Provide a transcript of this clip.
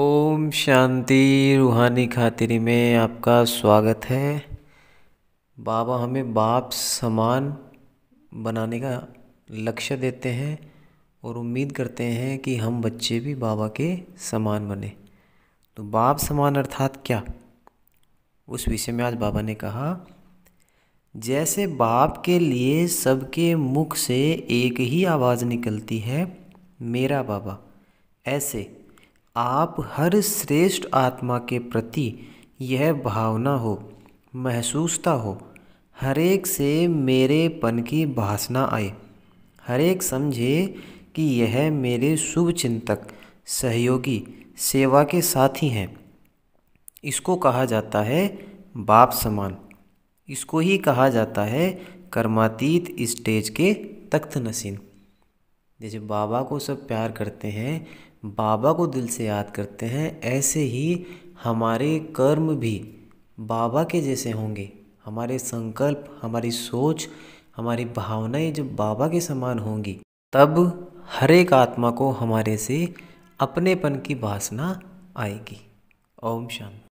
ओम शांति रूहानी खातिरी में आपका स्वागत है बाबा हमें बाप समान बनाने का लक्ष्य देते हैं और उम्मीद करते हैं कि हम बच्चे भी बाबा के समान बने तो बाप समान अर्थात क्या उस विषय में आज बाबा ने कहा जैसे बाप के लिए सबके मुख से एक ही आवाज़ निकलती है मेरा बाबा ऐसे आप हर श्रेष्ठ आत्मा के प्रति यह भावना हो महसूसता हो हरेक से मेरेपन की भासना आए हरेक समझे कि यह मेरे शुभ चिंतक सहयोगी सेवा के साथी हैं इसको कहा जाता है बाप समान इसको ही कहा जाता है कर्मातीत स्टेज के तख्त नसीन जैसे बाबा को सब प्यार करते हैं बाबा को दिल से याद करते हैं ऐसे ही हमारे कर्म भी बाबा के जैसे होंगे हमारे संकल्प हमारी सोच हमारी भावनाएं जब बाबा के समान होंगी तब हर एक आत्मा को हमारे से अपनेपन की वासना आएगी ओम शांति